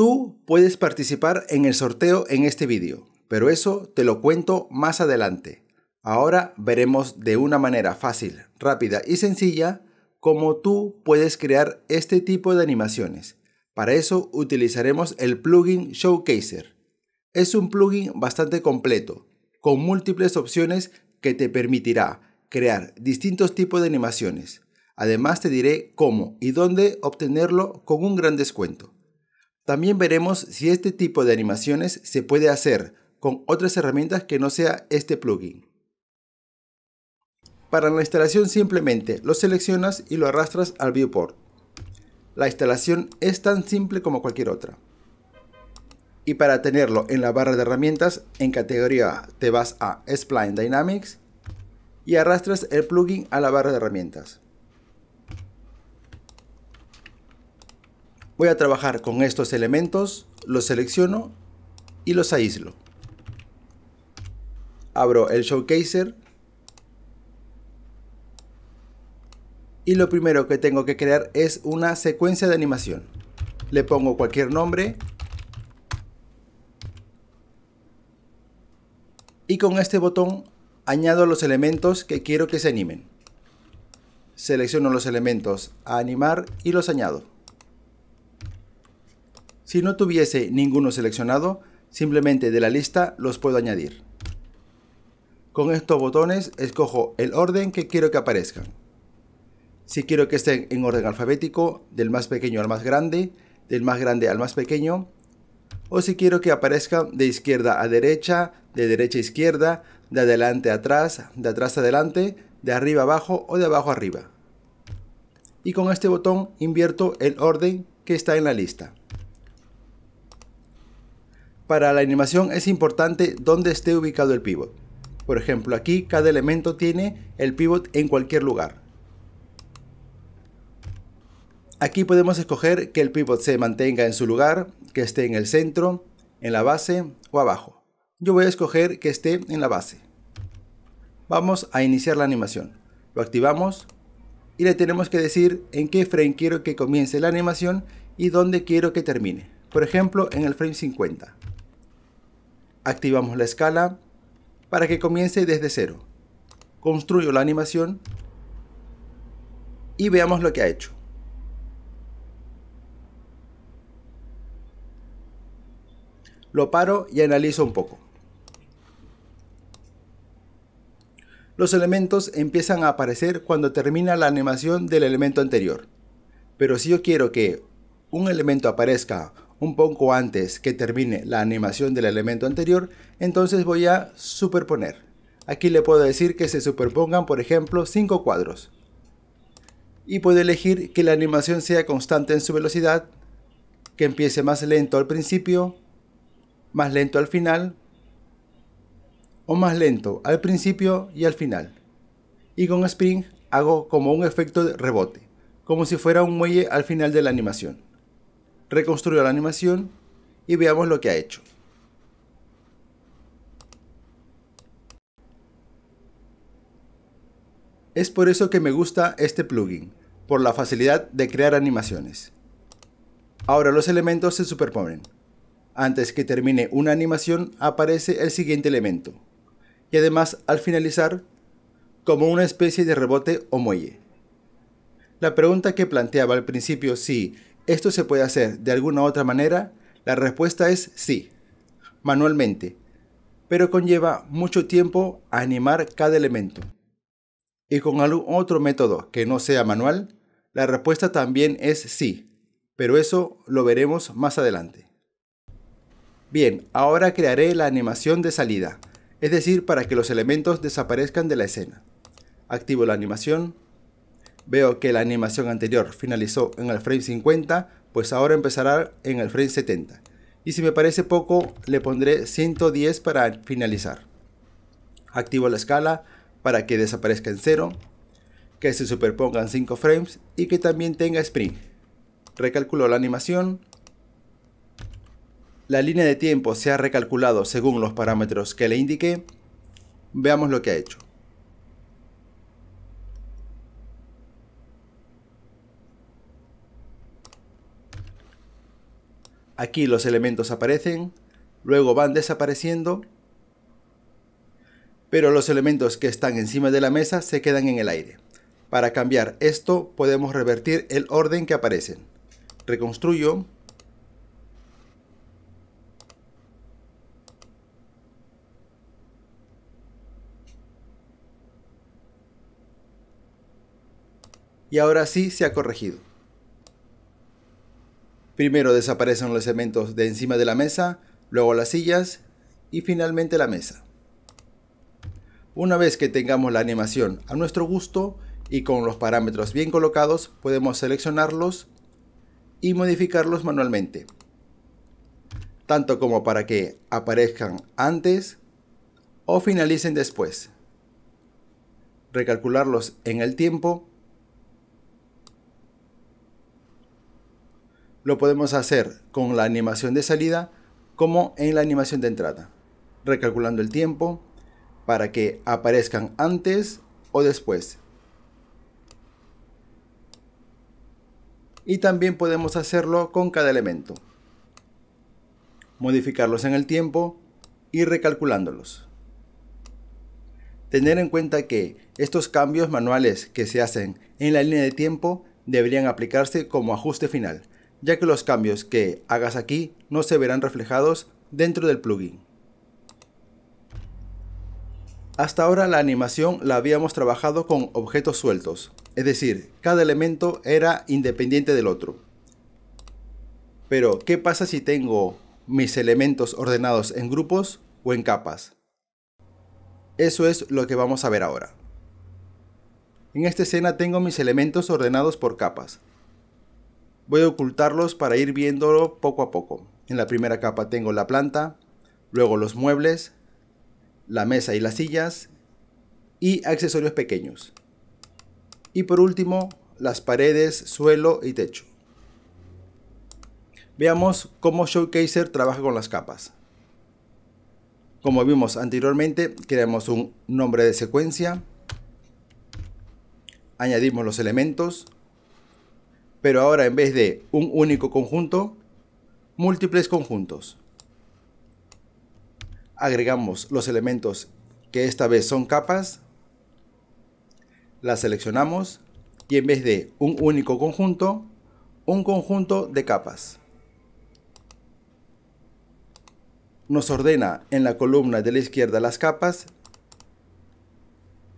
Tú puedes participar en el sorteo en este vídeo, pero eso te lo cuento más adelante. Ahora veremos de una manera fácil, rápida y sencilla cómo tú puedes crear este tipo de animaciones. Para eso utilizaremos el plugin Showcaser. Es un plugin bastante completo, con múltiples opciones que te permitirá crear distintos tipos de animaciones. Además te diré cómo y dónde obtenerlo con un gran descuento. También veremos si este tipo de animaciones se puede hacer con otras herramientas que no sea este plugin. Para la instalación simplemente lo seleccionas y lo arrastras al viewport. La instalación es tan simple como cualquier otra. Y para tenerlo en la barra de herramientas, en categoría A te vas a Spline Dynamics y arrastras el plugin a la barra de herramientas. Voy a trabajar con estos elementos, los selecciono y los aíslo. Abro el Showcaser. Y lo primero que tengo que crear es una secuencia de animación. Le pongo cualquier nombre. Y con este botón añado los elementos que quiero que se animen. Selecciono los elementos a animar y los añado. Si no tuviese ninguno seleccionado, simplemente de la lista los puedo añadir. Con estos botones escojo el orden que quiero que aparezcan. Si quiero que estén en orden alfabético, del más pequeño al más grande, del más grande al más pequeño, o si quiero que aparezcan de izquierda a derecha, de derecha a izquierda, de adelante a atrás, de atrás a adelante, de arriba abajo o de abajo arriba. Y con este botón invierto el orden que está en la lista. Para la animación es importante dónde esté ubicado el pivot. Por ejemplo, aquí cada elemento tiene el pivot en cualquier lugar. Aquí podemos escoger que el pivot se mantenga en su lugar, que esté en el centro, en la base o abajo. Yo voy a escoger que esté en la base. Vamos a iniciar la animación. Lo activamos y le tenemos que decir en qué frame quiero que comience la animación y dónde quiero que termine. Por ejemplo, en el frame 50. Activamos la escala para que comience desde cero. Construyo la animación y veamos lo que ha hecho. Lo paro y analizo un poco. Los elementos empiezan a aparecer cuando termina la animación del elemento anterior. Pero si yo quiero que un elemento aparezca un poco antes que termine la animación del elemento anterior, entonces voy a superponer. Aquí le puedo decir que se superpongan, por ejemplo, 5 cuadros. Y puedo elegir que la animación sea constante en su velocidad, que empiece más lento al principio, más lento al final, o más lento al principio y al final. Y con Spring hago como un efecto de rebote, como si fuera un muelle al final de la animación. Reconstruyo la animación y veamos lo que ha hecho. Es por eso que me gusta este plugin, por la facilidad de crear animaciones. Ahora los elementos se superponen. Antes que termine una animación aparece el siguiente elemento. Y además al finalizar, como una especie de rebote o muelle. La pregunta que planteaba al principio si ¿Esto se puede hacer de alguna otra manera? La respuesta es sí, manualmente, pero conlleva mucho tiempo a animar cada elemento. Y con algún otro método que no sea manual, la respuesta también es sí, pero eso lo veremos más adelante. Bien, ahora crearé la animación de salida, es decir, para que los elementos desaparezcan de la escena. Activo la animación, Veo que la animación anterior finalizó en el frame 50, pues ahora empezará en el frame 70. Y si me parece poco, le pondré 110 para finalizar. Activo la escala para que desaparezca en 0, que se superpongan 5 frames y que también tenga Spring Recalculo la animación. La línea de tiempo se ha recalculado según los parámetros que le indiqué. Veamos lo que ha hecho. Aquí los elementos aparecen, luego van desapareciendo, pero los elementos que están encima de la mesa se quedan en el aire. Para cambiar esto podemos revertir el orden que aparecen. Reconstruyo. Y ahora sí se ha corregido. Primero desaparecen los elementos de encima de la mesa, luego las sillas y finalmente la mesa. Una vez que tengamos la animación a nuestro gusto y con los parámetros bien colocados, podemos seleccionarlos y modificarlos manualmente. Tanto como para que aparezcan antes o finalicen después. Recalcularlos en el tiempo Lo podemos hacer con la animación de salida como en la animación de entrada, recalculando el tiempo para que aparezcan antes o después. Y también podemos hacerlo con cada elemento, modificarlos en el tiempo y recalculándolos. Tener en cuenta que estos cambios manuales que se hacen en la línea de tiempo deberían aplicarse como ajuste final ya que los cambios que hagas aquí no se verán reflejados dentro del plugin. Hasta ahora la animación la habíamos trabajado con objetos sueltos, es decir, cada elemento era independiente del otro. Pero, ¿qué pasa si tengo mis elementos ordenados en grupos o en capas? Eso es lo que vamos a ver ahora. En esta escena tengo mis elementos ordenados por capas. Voy a ocultarlos para ir viéndolo poco a poco. En la primera capa tengo la planta, luego los muebles, la mesa y las sillas y accesorios pequeños. Y por último, las paredes, suelo y techo. Veamos cómo Showcaser trabaja con las capas. Como vimos anteriormente, creamos un nombre de secuencia, añadimos los elementos, pero ahora en vez de un único conjunto, múltiples conjuntos. Agregamos los elementos que esta vez son capas, las seleccionamos y en vez de un único conjunto, un conjunto de capas. Nos ordena en la columna de la izquierda las capas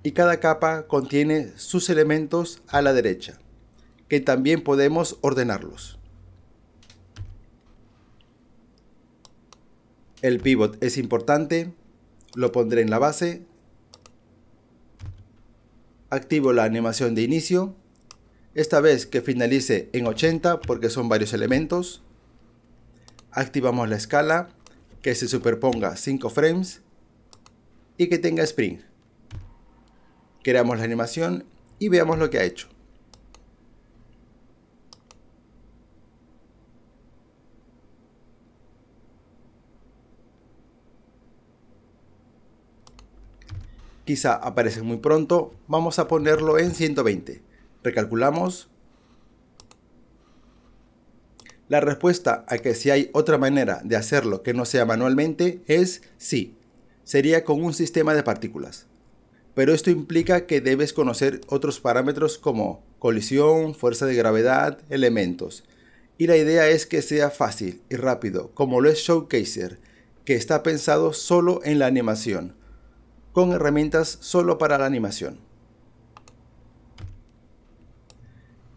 y cada capa contiene sus elementos a la derecha que también podemos ordenarlos. El pivot es importante, lo pondré en la base, activo la animación de inicio, esta vez que finalice en 80 porque son varios elementos, activamos la escala, que se superponga 5 frames y que tenga spring. Creamos la animación y veamos lo que ha hecho. quizá aparece muy pronto, vamos a ponerlo en 120. Recalculamos. La respuesta a que si hay otra manera de hacerlo que no sea manualmente es sí. Sería con un sistema de partículas. Pero esto implica que debes conocer otros parámetros como colisión, fuerza de gravedad, elementos. Y la idea es que sea fácil y rápido, como lo es Showcaser, que está pensado solo en la animación con herramientas solo para la animación.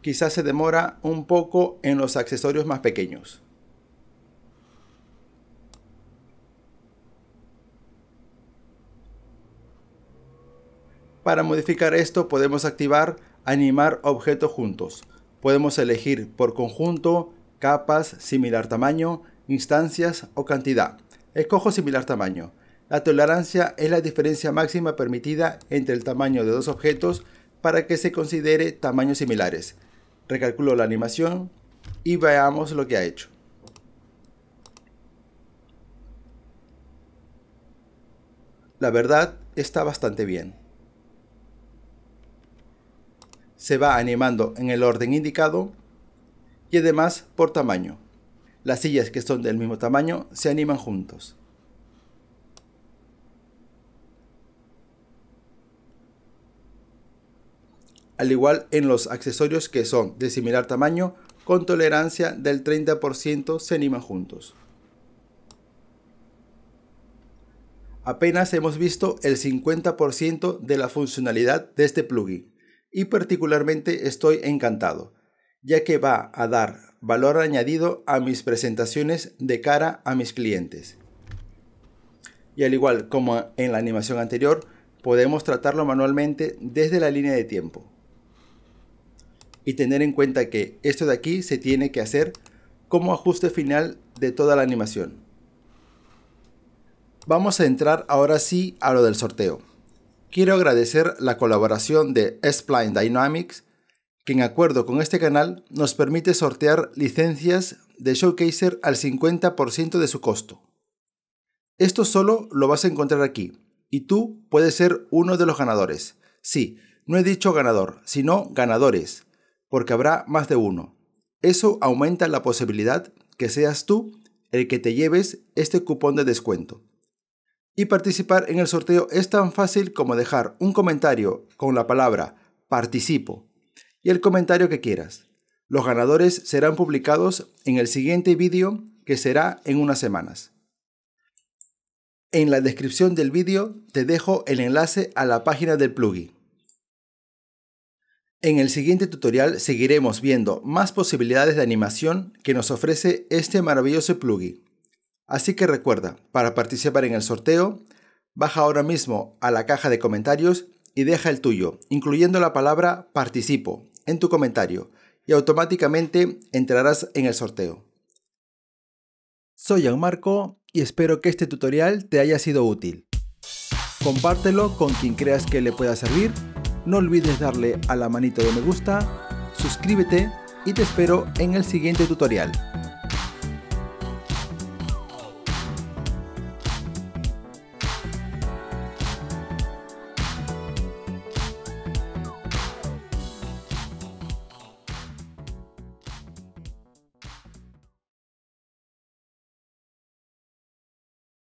Quizás se demora un poco en los accesorios más pequeños. Para modificar esto podemos activar animar objetos juntos. Podemos elegir por conjunto, capas, similar tamaño, instancias o cantidad. Escojo similar tamaño. La tolerancia es la diferencia máxima permitida entre el tamaño de dos objetos para que se considere tamaños similares. Recalculo la animación y veamos lo que ha hecho. La verdad está bastante bien. Se va animando en el orden indicado y además por tamaño. Las sillas que son del mismo tamaño se animan juntos. al igual en los accesorios que son de similar tamaño con tolerancia del 30% se animan juntos. Apenas hemos visto el 50% de la funcionalidad de este plugin y particularmente estoy encantado, ya que va a dar valor añadido a mis presentaciones de cara a mis clientes. Y al igual como en la animación anterior, podemos tratarlo manualmente desde la línea de tiempo y tener en cuenta que esto de aquí se tiene que hacer como ajuste final de toda la animación. Vamos a entrar ahora sí a lo del sorteo. Quiero agradecer la colaboración de Spline Dynamics, que en acuerdo con este canal nos permite sortear licencias de Showcaser al 50% de su costo. Esto solo lo vas a encontrar aquí, y tú puedes ser uno de los ganadores. Sí, no he dicho ganador, sino ganadores porque habrá más de uno. Eso aumenta la posibilidad que seas tú el que te lleves este cupón de descuento. Y participar en el sorteo es tan fácil como dejar un comentario con la palabra participo y el comentario que quieras. Los ganadores serán publicados en el siguiente vídeo que será en unas semanas. En la descripción del vídeo te dejo el enlace a la página del plugin. En el siguiente tutorial seguiremos viendo más posibilidades de animación que nos ofrece este maravilloso plugin. Así que recuerda, para participar en el sorteo, baja ahora mismo a la caja de comentarios y deja el tuyo, incluyendo la palabra participo en tu comentario y automáticamente entrarás en el sorteo. Soy Marco y espero que este tutorial te haya sido útil. Compártelo con quien creas que le pueda servir no olvides darle a la manita de me gusta, suscríbete y te espero en el siguiente tutorial.